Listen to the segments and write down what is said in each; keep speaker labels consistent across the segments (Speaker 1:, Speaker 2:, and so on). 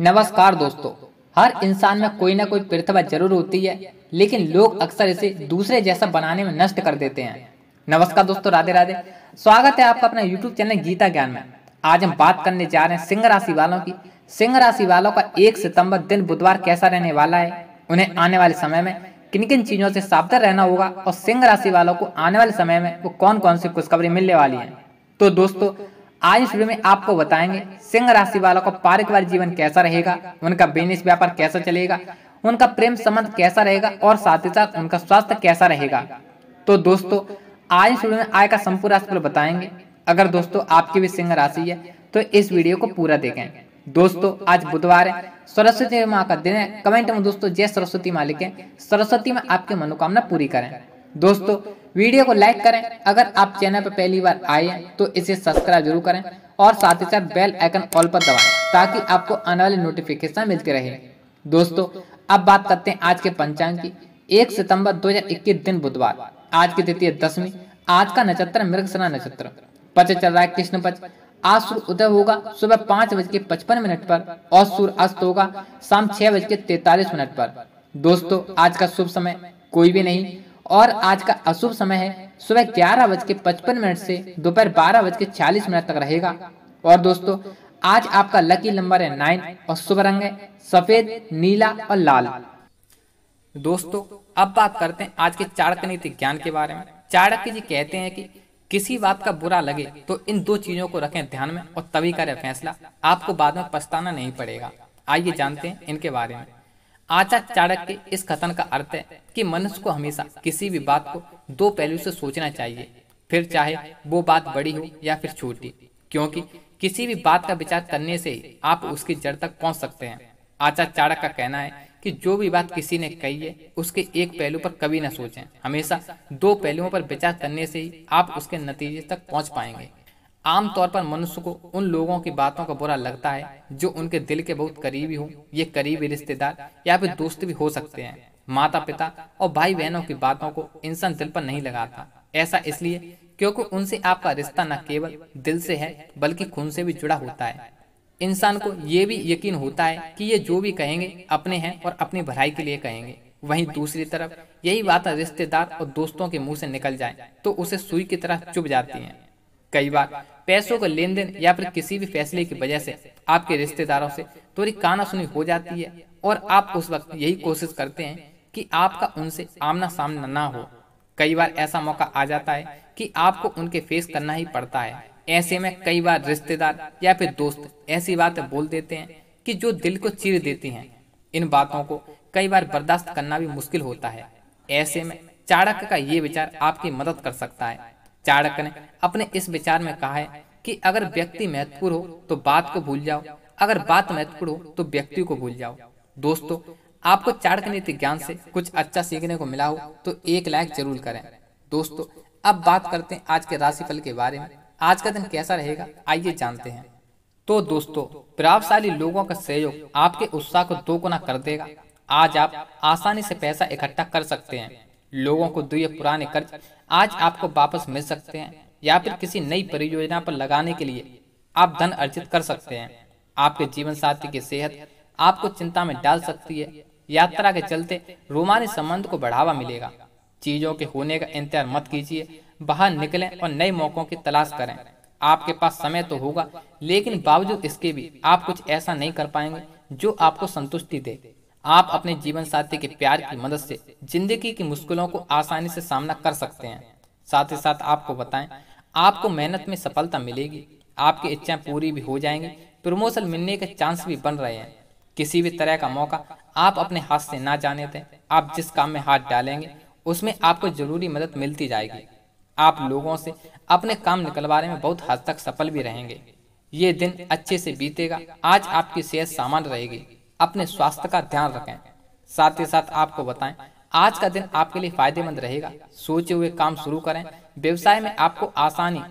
Speaker 1: नमस्कार दोस्तों हर इंसान में कोई ना कोई प्रतिभा जरूर होती है लेकिन लोग अक्सर इसे दूसरे जैसा बनाने में नष्ट कर देते हैं नमस्कार दोस्तों राधे राधे स्वागत है आपका अपना यूट्यूब चैनल गीता ज्ञान में आज हम बात करने जा रहे हैं सिंह राशि वालों की सिंह राशि वालों का एक सितंबर दिन बुधवार कैसा रहने वाला है उन्हें आने वाले समय में किन किन चीजों से सावधान रहना होगा और सिंह राशि वालों को आने वाले समय में वो कौन कौन सी खुशखबरी मिलने वाली है तो दोस्तों आज इस वीडियो में आपको बताएंगे सिंह राशि वालों का पारिवारिक जीवन कैसा रहेगा उनका बिजनेस व्यापार कैसा चलेगा उनका प्रेम संबंध कैसा रहेगा और साथ ही साथ उनका स्वास्थ्य कैसा रहेगा तो दोस्तों आज इस वीडियो में आय का संपूर्ण राशिफल बताएंगे अगर दोस्तों आपकी भी सिंह राशि है तो इस वीडियो को पूरा देखें दोस्तों आज बुधवार है सरस्वती माँ का दिन है कमेंट में दोस्तों जय सरस्वती मालिक है सरस्वती में आपकी मनोकामना पूरी करें दोस्तों वीडियो को लाइक करें अगर आप चैनल पर पहली बार आए हैं तो इसे सब्सक्राइब जरूर करें और साथ ही साथ बेल आइकन ऑल पर दबाएं ताकि आपको आने वाले नोटिफिकेशन मिलते रहे दोस्तों अब बात करते हैं आज के पंचांग की एक सितंबर 2021 दिन बुधवार आज की तिथि दसवीं आज का नक्षत्र मृगसना नक्षत्र पच चल रहा है कृष्ण पच आज सूर्य उदय होगा सुबह पाँच बज के पचपन मिनट पर और सूर्य अस्त होगा शाम छह बज के तैतालीस मिनट पर दोस्तों आज का शुभ समय कोई भी नहीं और आज का अशुभ समय है सुबह ग्यारह बज के पचपन मिनट से दोपहर बारह बज के छियालीस मिनट तक रहेगा और दोस्तों आज आपका लकी नंबर है नाइन और शुभ रंग है सफेद नीला और लाल दोस्तों अब बात करते हैं आज के चाणक्य नीति ज्ञान के बारे में चाणक्य जी कहते हैं कि किसी बात का बुरा लगे तो इन दो चीजों को रखें ध्यान में और तभी करें फैसला आपको बाद में पछताना नहीं पड़ेगा आइए जानते हैं इनके बारे में आचार चाणक के इस कथन का अर्थ है कि मनुष्य को हमेशा किसी भी बात को दो पहलू से सोचना चाहिए फिर चाहे वो बात बड़ी हो या फिर छोटी क्योंकि किसी भी बात का विचार करने से आप उसकी जड़ तक पहुंच सकते हैं आचार्य चाणक का कहना है कि जो भी बात किसी ने कही है उसके एक पहलू पर कभी ना सोचें हमेशा दो पहलुओं पर विचार करने से ही आप उसके नतीजे तक पहुंच पाएंगे आमतौर पर मनुष्य को उन लोगों की बातों का बुरा लगता है जो उनके दिल के बहुत करीबी हो ये करीबी रिश्तेदार या फिर दोस्त भी हो सकते हैं माता पिता और भाई बहनों की बातों को इंसान दिल पर नहीं लगाता ऐसा इसलिए क्योंकि उनसे आपका रिश्ता न केवल दिल से है बल्कि खून से भी जुड़ा होता है इंसान को ये भी यकीन होता है कि ये जो भी कहेंगे अपने हैं और अपनी भलाई के लिए कहेंगे वहीं दूसरी तरफ यही बात रिश्तेदार और दोस्तों के मुंह से निकल जाए तो उसे सुई की तरह चुभ जाती है कई बार पैसों का लेन देन या फिर किसी भी फैसले की वजह से आपके रिश्तेदारों से थोड़ी काना सुनी हो जाती है और आप उस वक्त यही कोशिश करते हैं कि आपका उनसे आमना सामना ना हो कई बार ऐसा मौका आ जाता है कि आपको उनके फेस करना ही पड़ता है ऐसे में कई बार रिश्तेदार या फिर दोस्त ऐसी बातें बोल देते हैं कि जो दिल को चीर देती हैं इन बातों को कई बार बर्दाश्त करना भी मुश्किल होता है ऐसे में चाणक्य का ये विचार आपकी मदद कर सकता है चाणक्य ने अपने इस विचार में कहा है कि अगर व्यक्ति महत्वपूर्ण हो तो बात को भूल जाओ अगर बात महत्वपूर्ण हो तो व्यक्ति को भूल जाओ दोस्तों आपको चाणक्य नीति ज्ञान से कुछ अच्छा सीखने को मिला हो तो एक लाइक जरूर करें दोस्तों अब बात करते हैं आज के राशिफल के बारे में आज का दिन कैसा रहेगा आइए जानते हैं तो दोस्तों प्रभावशाली लोगों का सहयोग आपके उत्साह को दोगुना कर देगा आज आप आसानी से पैसा इकट्ठा कर सकते हैं लोगों को दिए पुराने कर्ज आज आपको वापस मिल सकते हैं या फिर किसी नई परियोजना पर लगाने के लिए आप धन अर्जित कर सकते हैं आपके जीवन साथी की सेहत आपको चिंता में डाल सकती है यात्रा के चलते रोमानी संबंध को बढ़ावा मिलेगा चीजों के होने का इंतजार मत कीजिए बाहर निकलें और नए मौकों की तलाश करें आपके पास समय तो होगा लेकिन बावजूद इसके भी आप कुछ ऐसा नहीं कर पाएंगे जो आपको संतुष्टि दे आप अपने जीवन साथी के प्यार की मदद से जिंदगी की मुश्किलों को आसानी से सामना कर सकते हैं साथ ही साथ आपको बताएं आपको मेहनत में सफलता मिलेगी आपकी इच्छाएं पूरी भी हो जाएंगी प्रमोशन मिलने के चांस भी बन रहे हैं किसी भी तरह का मौका आप अपने हाथ से ना जाने दें आप जिस काम में हाथ डालेंगे उसमें आपको जरूरी मदद मिलती जाएगी आप लोगों से अपने काम निकलवाने में बहुत हद तक सफल भी रहेंगे ये दिन अच्छे से बीतेगा आज आपकी सेहत सामान्य रहेगी अपने स्वास्थ्य का ध्यान रखें साथ ही साथ आपको बताएं आज का दिन आपके लिए फायदेमंद रहेगा सोचे हुए काम शुरू करें व्यवसाय में आपको आसानी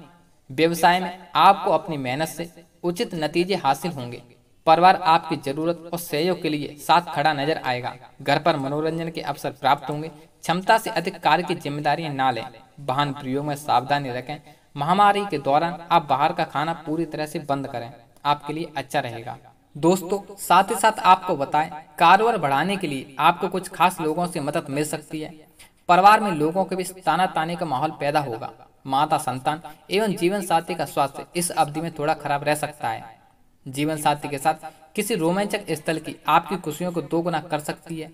Speaker 1: व्यवसाय में आपको अपनी मेहनत से उचित नतीजे हासिल होंगे परिवार आपकी जरूरत और सहयोग के लिए साथ खड़ा नजर आएगा घर पर मनोरंजन के अवसर प्राप्त होंगे क्षमता से अधिक कार्य की जिम्मेदारियां ना लें वाहन प्रयोग में सावधानी रखें महामारी के दौरान आप बाहर का खाना पूरी तरह से बंद करें आपके लिए अच्छा रहेगा दोस्तों साथ ही साथ आपको बताएं कारोबार बढ़ाने के लिए आपको कुछ खास लोगों से मदद मिल सकती है परिवार में लोगों के बीच ताना ताने का माहौल पैदा होगा माता संतान एवं जीवन साथी का स्वास्थ्य इस अवधि में थोड़ा खराब रह सकता है जीवन साथी के साथ किसी रोमांचक स्थल की आपकी खुशियों को दोगुना कर सकती है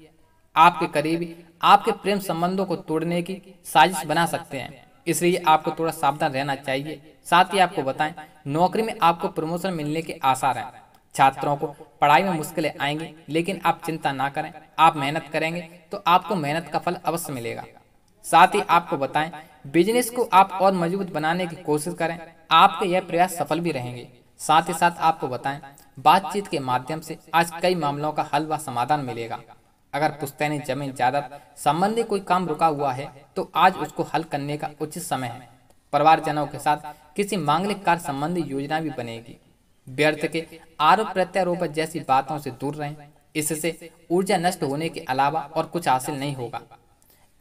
Speaker 1: आपके करीबी आपके प्रेम संबंधों को तोड़ने की साजिश बना सकते हैं इसलिए आपको थोड़ा सावधान रहना चाहिए साथ ही आपको बताएं नौकरी में आपको प्रमोशन मिलने के आसार हैं छात्रों को पढ़ाई में मुश्किलें आएंगी लेकिन आप चिंता ना करें आप मेहनत करेंगे तो आपको मेहनत का फल अवश्य मिलेगा साथ ही आपको बताएं बिजनेस को आप और मजबूत बनाने की कोशिश करें आपके यह प्रयास सफल भी रहेंगे साथ ही साथ आपको बताएं बातचीत के माध्यम से आज कई मामलों का हल व समाधान मिलेगा अगर पुस्तैनी जमीन जायदाद संबंधी कोई काम रुका हुआ है तो आज उसको हल करने का उचित समय है परिवारजनों के साथ किसी मांगलिक कार्य संबंधी योजना भी बनेगी व्यर्थ के आरोप प्रत्यारोप जैसी बातों से दूर रहें इससे ऊर्जा नष्ट होने के अलावा और कुछ हासिल नहीं होगा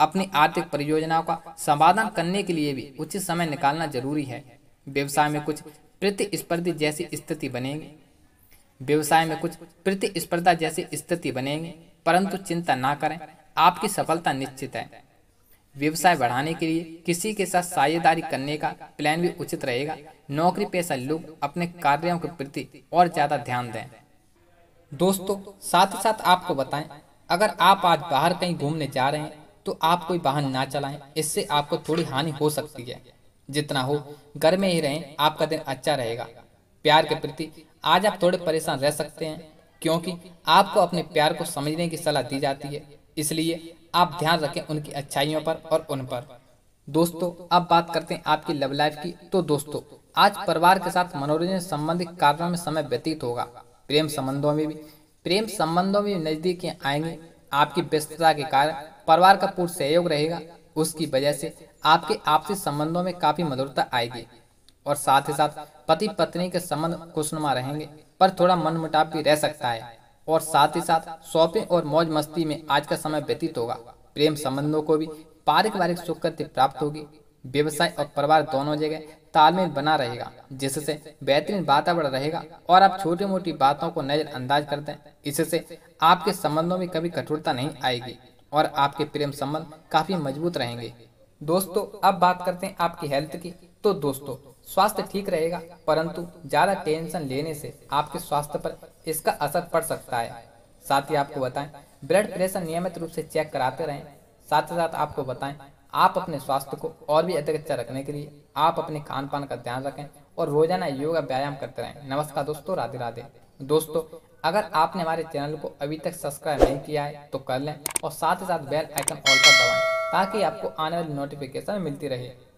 Speaker 1: अपनी आर्थिक परियोजनाओं का समाधान करने के लिए भी उचित समय निकालना जरूरी है व्यवसाय में कुछ प्रतिस्पर्धी जैसी स्थिति बनेगी व्यवसाय में कुछ प्रतिस्पर्धा जैसी स्थिति बनेगी परंतु चिंता ना करें आपकी सफलता निश्चित है व्यवसाय बढ़ाने के लिए किसी के साथ साझेदारी करने का प्लान भी उचित रहेगा नौकरी पेशा लोग अपने कार्यों के प्रति और ज़्यादा ध्यान दें दोस्तों साथ साथ आपको बताएं अगर आप आज बाहर कहीं घूमने जा रहे हैं तो आप कोई वाहन ना चलाएं इससे आपको थोड़ी हानि हो सकती है जितना हो घर में ही रहें आपका दिन अच्छा रहेगा प्यार के प्रति आज आप थोड़े परेशान रह सकते हैं क्योंकि आपको अपने प्यार को समझने की सलाह दी जाती है इसलिए आप ध्यान रखें उनकी अच्छाइयों पर और उन पर दोस्तों अब बात करते हैं आपकी लव लाइफ की तो दोस्तों आज परिवार के साथ मनोरंजन संबंधित कार्यों में समय व्यतीत होगा प्रेम संबंधों में भी प्रेम संबंधों में नजदीकियाँ आएंगे आपकी व्यस्तता के कारण परिवार का पूर्ण सहयोग रहेगा उसकी वजह से आपके आपसी संबंधों में काफ़ी मधुरता आएगी और साथ ही साथ पति पत्नी के संबंध खुशनुमा रहेंगे पर थोड़ा मनमुटाव भी रह सकता है और साथ ही साथ शॉपिंग और मौज मस्ती में आज का समय व्यतीत होगा प्रेम संबंधों को भी पारिवारिक सुख करते प्राप्त होगी व्यवसाय और परिवार दोनों जगह तालमेल बना रहेगा जिससे बेहतरीन वातावरण रहेगा और आप छोटी मोटी बातों को नज़रअंदाज कर दें इससे आपके संबंधों में कभी कठोरता नहीं आएगी और आपके प्रेम संबंध काफ़ी मजबूत रहेंगे दोस्तों अब बात करते हैं आपकी हेल्थ की तो दोस्तों स्वास्थ्य ठीक रहेगा परंतु ज़्यादा टेंशन लेने से आपके स्वास्थ्य पर इसका असर पड़ सकता है साथ ही आपको बताएं ब्लड प्रेशर नियमित रूप से चेक कराते रहें साथ ही साथ आपको बताएं आप अपने स्वास्थ्य को और भी अधिक अच्छा रखने के लिए आप अपने खान पान का ध्यान रखें और रोजाना योगा व्यायाम करते रहें नमस्कार दोस्तों राधे राधे दोस्तों अगर आपने हमारे चैनल को अभी तक सब्सक्राइब नहीं किया है तो कर लें और साथ ही साथ बेल आइकन ऑल पर दबाएं ताकि आपको आने वाली नोटिफिकेशन मिलती रहे